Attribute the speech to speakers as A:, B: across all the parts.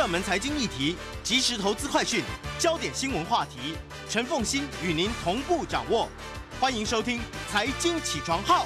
A: 热门财经议题、即时投资快讯、焦点新闻话题，陈凤欣与您同步掌握。欢迎收听《财经起床号》。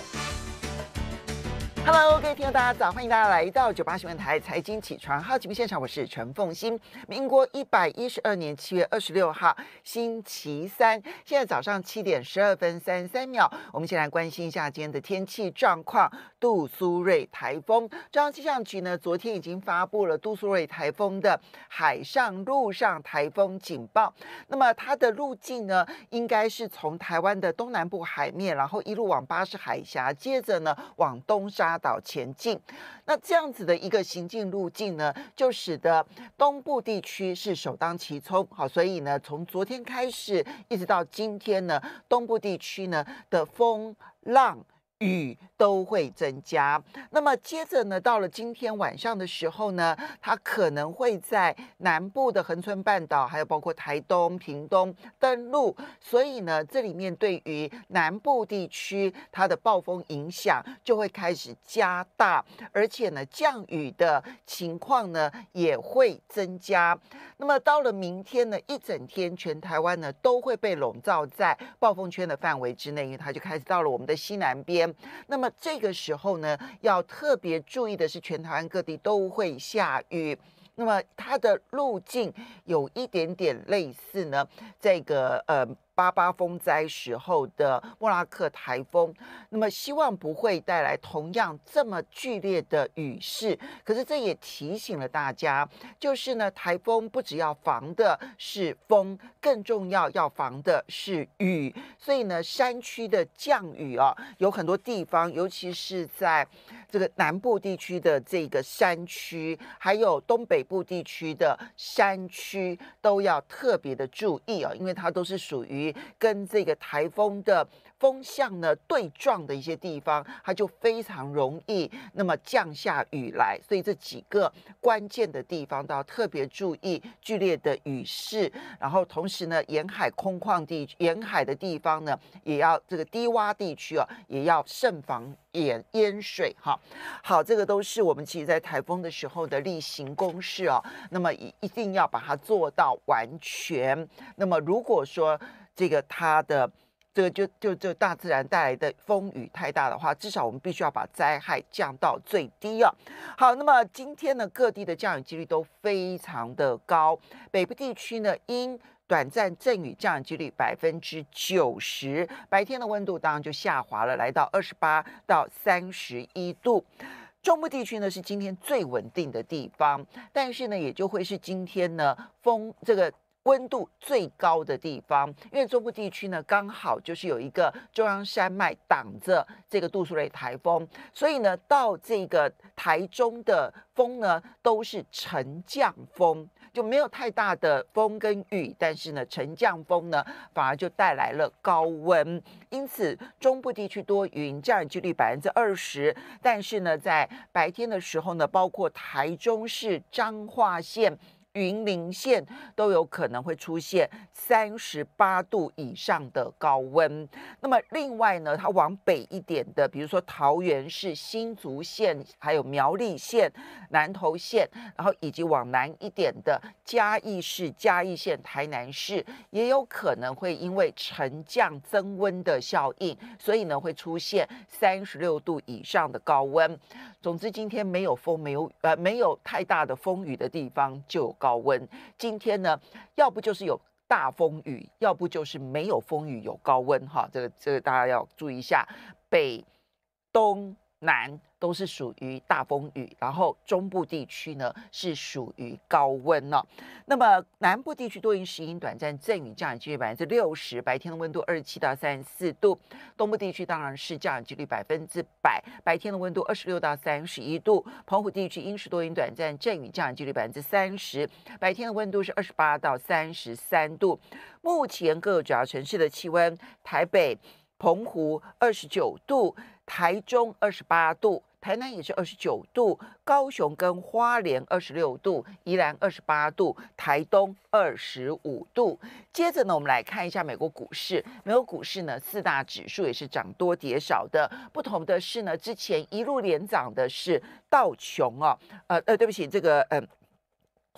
A: Hello，各位听众，大家早，欢迎大家来到九八新闻台《财经起床号》节目现场，我是陈凤欣。民国一百一十二年七月二十六号，星期三，现在早上七点十二分三十三秒。我们先来关心一下今天的天气状况。杜苏芮台风，中央气象局呢昨天已经发布了杜苏芮台风的海上、陆上台风警报。那么它的路径呢，应该是从台湾的东南部海面，然后一路往巴士海峡，接着呢往东沙岛前进。那这样子的一个行进路径呢，就使得东部地区是首当其冲。好，所以呢，从昨天开始一直到今天呢，东部地区呢的风浪。雨都会增加，那么接着呢，到了今天晚上的时候呢，它可能会在南部的恒春半岛，还有包括台东、屏东登陆，所以呢，这里面对于南部地区它的暴风影响就会开始加大，而且呢，降雨的情况呢也会增加。那么到了明天呢，一整天全台湾呢都会被笼罩在暴风圈的范围之内，因为它就开始到了我们的西南边。那么这个时候呢，要特别注意的是，全台湾各地都会下雨。那么它的路径有一点点类似呢，这个呃。八八风灾时候的莫拉克台风，那么希望不会带来同样这么剧烈的雨势。可是这也提醒了大家，就是呢，台风不只要防的是风，更重要要防的是雨。所以呢，山区的降雨啊，有很多地方，尤其是在这个南部地区的这个山区，还有东北部地区的山区，都要特别的注意啊，因为它都是属于。跟这个台风的风向呢对撞的一些地方，它就非常容易那么降下雨来，所以这几个关键的地方都要特别注意剧烈的雨势。然后同时呢，沿海空旷地、沿海的地方呢，也要这个低洼地区啊，也要慎防淹淹水哈。好，这个都是我们其实，在台风的时候的例行公事哦。那么一一定要把它做到完全。那么如果说这个它的这个就就就大自然带来的风雨太大的话，至少我们必须要把灾害降到最低啊。好，那么今天呢，各地的降雨几率都非常的高。北部地区呢，因短暂阵雨，降雨几率百分之九十。白天的温度当然就下滑了，来到二十八到三十一度。中部地区呢，是今天最稳定的地方，但是呢，也就会是今天呢，风这个。温度最高的地方，因为中部地区呢刚好就是有一个中央山脉挡着这个度数类台风，所以呢到这个台中的风呢都是沉降风，就没有太大的风跟雨，但是呢沉降风呢反而就带来了高温，因此中部地区多云，降雨几率百分之二十，但是呢在白天的时候呢，包括台中市彰化县。云林县都有可能会出现三十八度以上的高温。那么另外呢，它往北一点的，比如说桃园市新竹县，还有苗栗县、南投县，然后以及往南一点的嘉义市、嘉义县、台南市，也有可能会因为沉降增温的效应，所以呢会出现三十六度以上的高温。总之，今天没有风，没有呃，没有太大的风雨的地方就。高温，今天呢，要不就是有大风雨，要不就是没有风雨有高温，哈，这个这个大家要注意一下，北东。南都是属于大风雨，然后中部地区呢是属于高温呢。那么南部地区多云时阴短暂阵雨，降雨几率百分之六十，白天的温度二十七到三十四度。东部地区当然是降雨几率百分之百，白天的温度二十六到三十一度。澎湖地区阴时多云短暂阵雨，降雨几率百分之三十，白天的温度是二十八到三十三度。目前各主要城市的气温，台北、澎湖二十九度。台中二十八度，台南也是二十九度，高雄跟花莲二十六度，宜兰二十八度，台东二十五度。接着呢，我们来看一下美国股市。美国股市呢，四大指数也是涨多跌少的。不同的是呢，之前一路连涨的是道琼啊，呃呃，对不起，这个嗯。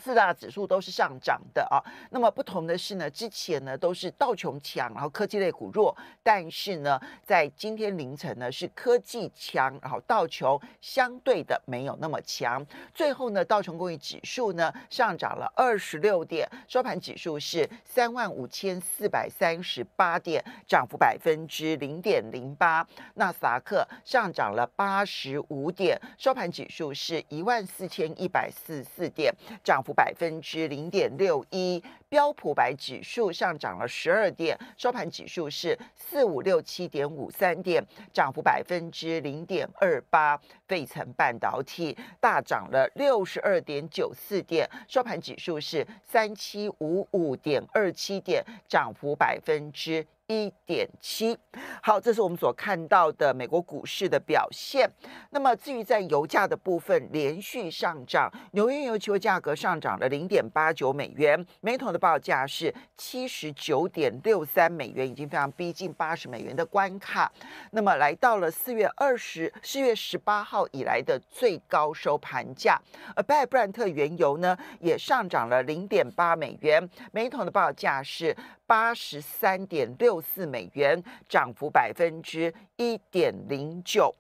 A: 四大指数都是上涨的啊。那么不同的是呢，之前呢都是道琼强，然后科技类股弱。但是呢，在今天凌晨呢，是科技强，然后道琼相对的没有那么强。最后呢，道琼工业指数呢上涨了二十六点，收盘指数是三万五千四百三十八点，涨幅百分之零点零八。纳斯达克上涨了八十五点，收盘指数是一万四千一百四四点，涨。涨百分之零点六一，标普白指数上涨了十二点，收盘指数是四五六七点五三点，涨幅百分之零点二八。费城半导体大涨了六十二点九四点，收盘指数是三七五五点二七点，涨幅百分之。一点七，好，这是我们所看到的美国股市的表现。那么，至于在油价的部分，连续上涨，纽约原油价格上涨了零点八九美元，每桶的报价是七十九点六三美元，已经非常逼近八十美元的关卡。那么，来到了四月二十、四月十八号以来的最高收盘价。而拜布兰特原油呢，也上涨了零点八美元，每桶的报价是。八十三点六四美元，涨幅百分之。一点零九。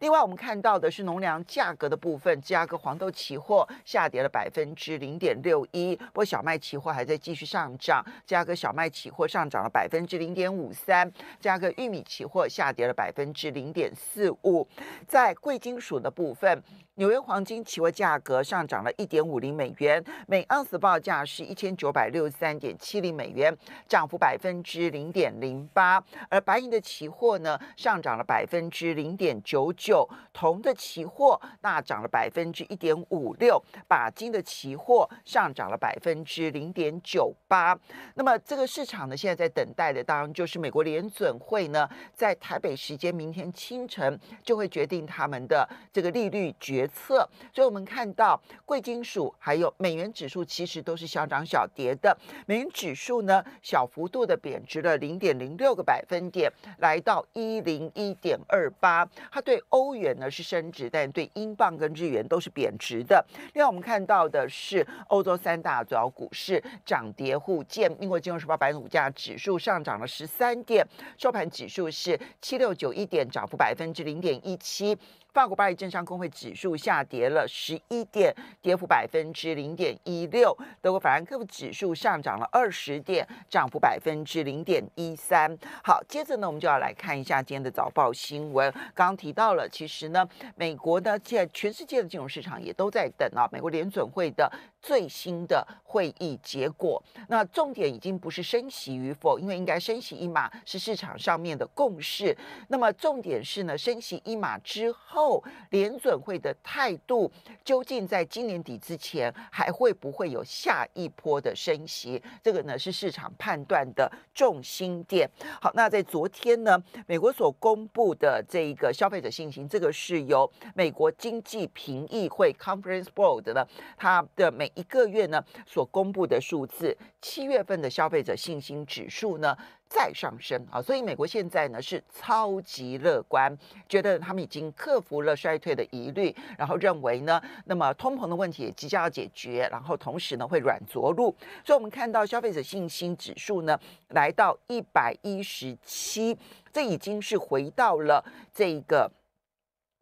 A: 另外，我们看到的是农粮价格的部分，芝加哥黄豆期货下跌了百分之零点六一，不过小麦期货还在继续上涨，芝加哥小麦期货上涨了百分之零点五三，芝加哥玉米期货下跌了百分之零点四五。在贵金属的部分，纽约黄金期货价格上涨了一点五零美元，每盎司报价是一千九百六十三点七零美元，涨幅百分之零点零八。而白银的期货呢上。涨了百分之零点九九，铜的期货大涨了百分之一点五六，钯金的期货上涨了百分之零点九八。那么这个市场呢，现在在等待的当然就是美国联准会呢，在台北时间明天清晨就会决定他们的这个利率决策。所以我们看到贵金属还有美元指数其实都是小涨小跌的，美元指数呢小幅度的贬值了零点零六个百分点，来到一零。一点二八，它对欧元呢是升值，但对英镑跟日元都是贬值的。另外，我们看到的是欧洲三大主要股市涨跌互见，英国金融时报百分股价指数上涨了十三点，收盘指数是七六九一点，涨幅百分之零点一七。法国巴黎政商工会指数下跌了十一点，跌幅百分之零点一六。德国法兰克福指数上涨了二十点，涨幅百分之零点一三。好，接着呢，我们就要来看一下今天的早报新闻。刚刚提到了，其实呢，美国呢，现在全世界的金融市场也都在等啊，美国联准会的。最新的会议结果，那重点已经不是升息与否，因为应该升息一码是市场上面的共识。那么重点是呢，升息一码之后，联准会的态度究竟在今年底之前还会不会有下一波的升息？这个呢是市场判断的重心点。好，那在昨天呢，美国所公布的这一个消费者信心，这个是由美国经济评议会 （Conference Board） 的它的美。一个月呢，所公布的数字，七月份的消费者信心指数呢再上升啊，所以美国现在呢是超级乐观，觉得他们已经克服了衰退的疑虑，然后认为呢，那么通膨的问题也即将要解决，然后同时呢会软着陆，所以我们看到消费者信心指数呢来到一百一十七，这已经是回到了这个，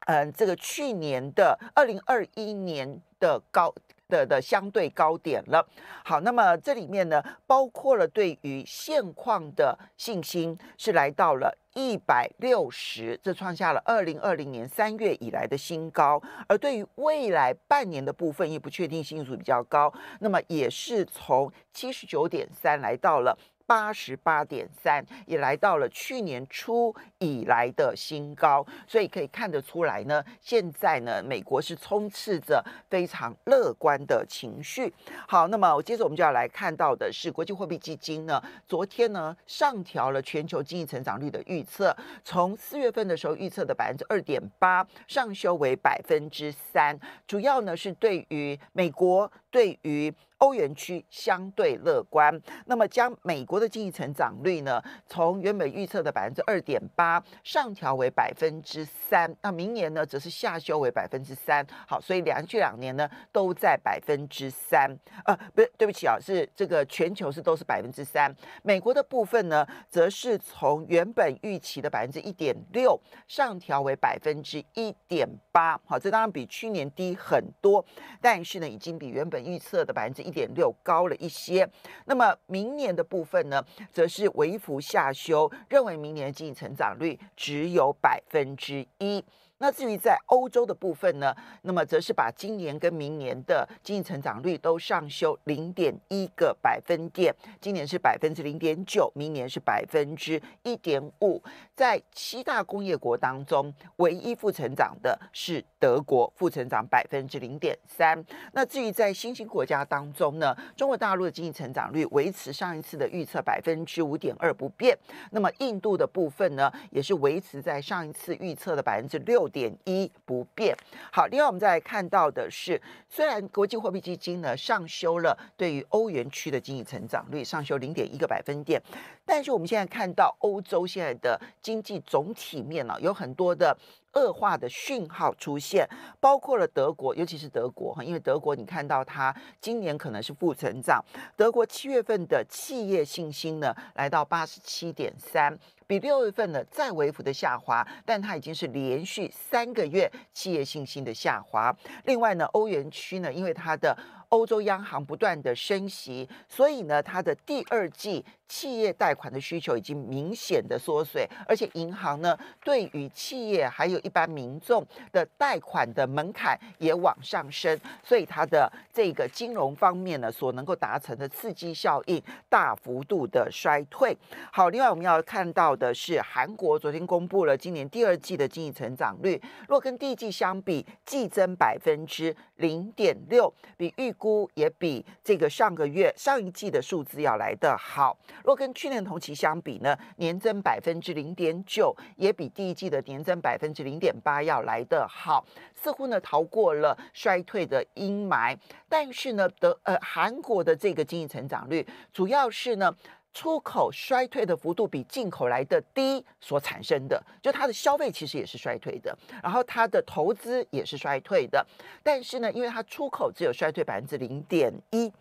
A: 嗯，这个去年的二零二一年的高。的的相对高点了，好，那么这里面呢，包括了对于现况的信心是来到了一百六十，这创下了二零二零年三月以来的新高，而对于未来半年的部分，因为不确定性数比较高，那么也是从七十九点三来到了。八十八点三，也来到了去年初以来的新高，所以可以看得出来呢，现在呢，美国是充斥着非常乐观的情绪。好，那么我接着我们就要来看到的是，国际货币基金呢，昨天呢上调了全球经济成长率的预测，从四月份的时候预测的百分之二点八，上修为百分之三，主要呢是对于美国对于。欧元区相对乐观，那么将美国的经济成长率呢，从原本预测的百分之二点八上调为百分之三。那明年呢，则是下修为百分之三。好，所以连续两年呢，都在百分之三。呃，不是，对不起啊，是这个全球是都是百分之三。美国的部分呢，则是从原本预期的百分之一点六上调为百分之一点八。好，这当然比去年低很多，但是呢，已经比原本预测的百分之一。点六高了一些，那么明年的部分呢，则是微幅下修认为明年的经济成长率只有百分之一。那至于在欧洲的部分呢，那么则是把今年跟明年的经济成长率都上修零点一个百分点，今年是百分之零点九，明年是百分之一点五。在七大工业国当中，唯一负成长的是德国，负成长百分之零点三。那至于在新兴国家当中呢，中国大陆的经济成长率维持上一次的预测百分之五点二不变。那么印度的部分呢，也是维持在上一次预测的百分之六。点一不变。好，另外我们再来看到的是，虽然国际货币基金呢上修了对于欧元区的经济成长率上修零点一个百分点，但是我们现在看到欧洲现在的经济总体面呢有很多的恶化的讯号出现，包括了德国，尤其是德国哈，因为德国你看到它今年可能是负成长，德国七月份的企业信心呢来到八十七点三。比六月份呢再微幅的下滑，但它已经是连续三个月企业信心的下滑。另外呢，欧元区呢，因为它的欧洲央行不断的升息，所以呢，它的第二季企业贷款的需求已经明显的缩水，而且银行呢对于企业还有一般民众的贷款的门槛也往上升，所以它的这个金融方面呢所能够达成的刺激效应大幅度的衰退。好，另外我们要看到。的是韩国昨天公布了今年第二季的经济成长率，若跟第一季相比，季增百分之零点六，比预估也比这个上个月上一季的数字要来得好。若跟去年同期相比呢，年增百分之零点九，也比第一季的年增百分之零点八要来得好，似乎呢逃过了衰退的阴霾。但是呢，的呃韩国的这个经济成长率主要是呢。出口衰退的幅度比进口来的低，所产生的就它的消费其实也是衰退的，然后它的投资也是衰退的，但是呢，因为它出口只有衰退百分之零点一，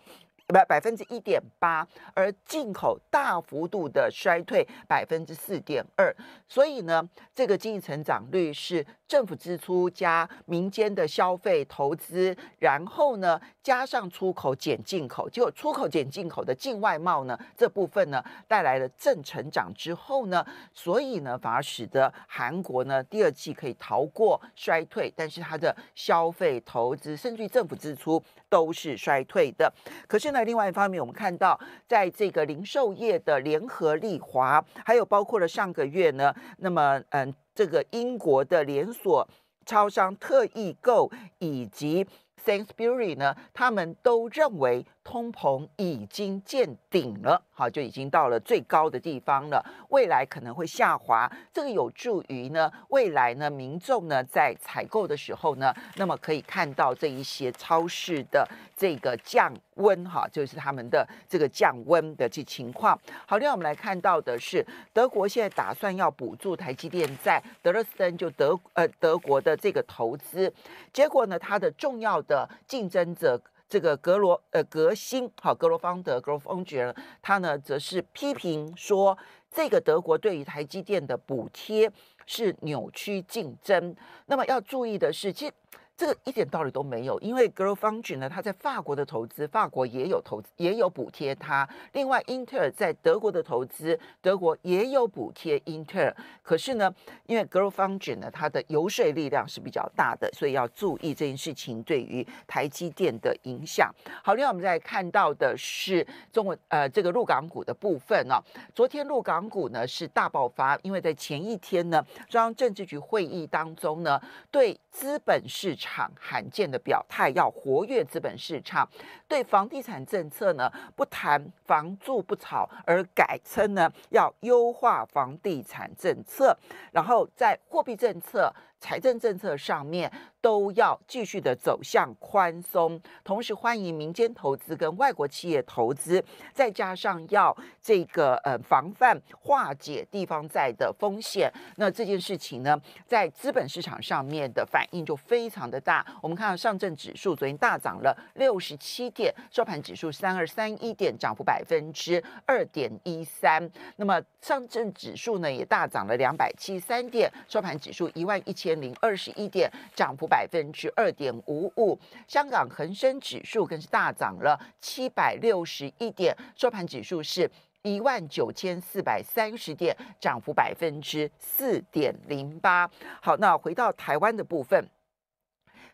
A: 不百分之一点八，而进口大幅度的衰退百分之四点二，所以呢，这个经济成长率是。政府支出加民间的消费投资，然后呢加上出口减进口，结果出口减进口的境外贸呢这部分呢带来了正成长之后呢，所以呢反而使得韩国呢第二季可以逃过衰退，但是它的消费投资甚至于政府支出都是衰退的。可是呢，另外一方面我们看到，在这个零售业的联合利华，还有包括了上个月呢，那么嗯。这个英国的连锁超商特易购以及 Sainsbury 呢，他们都认为。通膨已经见顶了，好就已经到了最高的地方了，未来可能会下滑。这个有助于呢，未来呢民众呢在采购的时候呢，那么可以看到这一些超市的这个降温，哈，就是他们的这个降温的这情况。好，另外我们来看到的是，德国现在打算要补助台积电在德勒斯登，就德呃德国的这个投资，结果呢，它的重要的竞争者。这个格罗呃革新好，格罗方德 g r o v e n g e r 他呢则是批评说，这个德国对于台积电的补贴是扭曲竞争。那么要注意的是，其实。这个一点道理都没有，因为 g r o w t f n 呢，它在法国的投资，法国也有投也有补贴它。另外，英特尔在德国的投资，德国也有补贴英特尔。可是呢，因为 g r o w t f n 呢，它的游说力量是比较大的，所以要注意这件事情对于台积电的影响。好，另外我们再看到的是中国呃这个入港股的部分呢，昨天入港股呢是大爆发，因为在前一天呢中央政治局会议当中呢对资本市场。罕见的表态，要活跃资本市场。对房地产政策呢，不谈房住不炒，而改称呢要优化房地产政策，然后在货币政策、财政政策上面都要继续的走向宽松，同时欢迎民间投资跟外国企业投资，再加上要这个呃防范化解地方债的风险，那这件事情呢，在资本市场上面的反应就非常的大。我们看到上证指数昨天大涨了六十七。点收盘指数三二三一点，涨幅百分之二点一三。那么上证指数呢，也大涨了两百七三点，收盘指数一万一千零二十一点，涨幅百分之二点五五。香港恒生指数更是大涨了七百六十一点，收盘指数是一万九千四百三十点，涨幅百分之四点零八。好，那回到台湾的部分，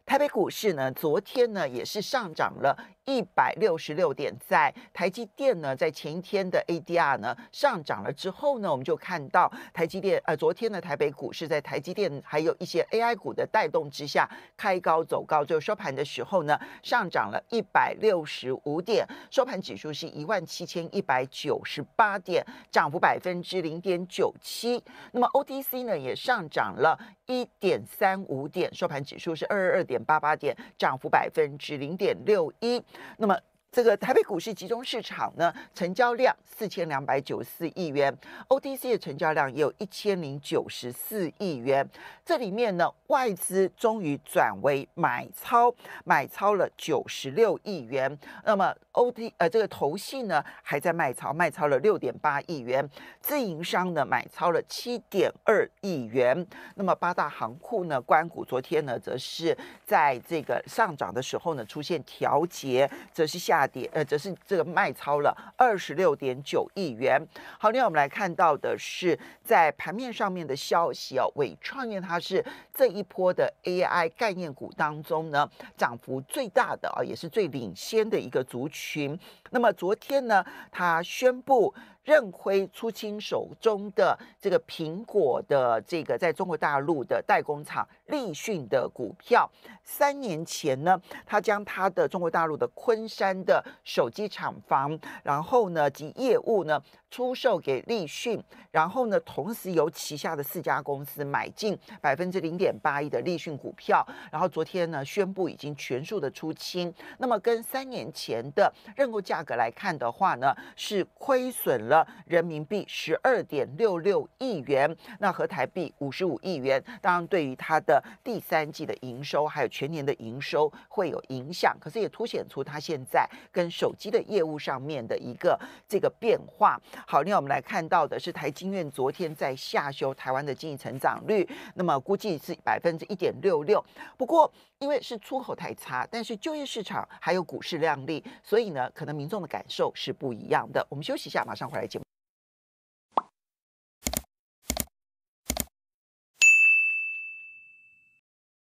A: 台北股市呢，昨天呢也是上涨了。一百六十六点，在台积电呢，在前一天的 ADR 呢上涨了之后呢，我们就看到台积电呃，昨天的台北股市在台积电还有一些 AI 股的带动之下，开高走高，就收盘的时候呢，上涨了一百六十五点，收盘指数是一万七千一百九十八点，涨幅百分之零点九七。那么 OTC 呢也上涨了一点三五点，收盘指数是二二二点八八点，涨幅百分之零点六一。那么。这个台北股市集中市场呢，成交量四千两百九十四亿元，OTC 的成交量也有一千零九十四亿元。这里面呢，外资终于转为买超，买超了九十六亿元。那么 OT 呃这个头信呢还在卖超，卖超了六点八亿元。自营商呢买超了七点二亿元。那么八大行库呢，关股昨天呢则是在这个上涨的时候呢出现调节，则是下。呃，则是这个卖超了二十六点九亿元。好，另外我们来看到的是在盘面上面的消息哦，伟创业它是这一波的 AI 概念股当中呢涨幅最大的啊，也是最领先的一个族群。那么昨天呢，它宣布。任辉出清手中的这个苹果的这个在中国大陆的代工厂立讯的股票，三年前呢，他将他的中国大陆的昆山的手机厂房，然后呢及业务呢。出售给立讯，然后呢，同时由旗下的四家公司买进百分之零点八一的立讯股票，然后昨天呢宣布已经全数的出清。那么跟三年前的认购价格来看的话呢，是亏损了人民币十二点六六亿元，那合台币五十五亿元。当然，对于它的第三季的营收还有全年的营收会有影响，可是也凸显出它现在跟手机的业务上面的一个这个变化。好，另外我们来看到的是台经院昨天在下修台湾的经济成长率，那么估计是百分之一点六六。不过，因为是出口太差，但是就业市场还有股市靓丽，所以呢，可能民众的感受是不一样的。我们休息一下，马上回来节目。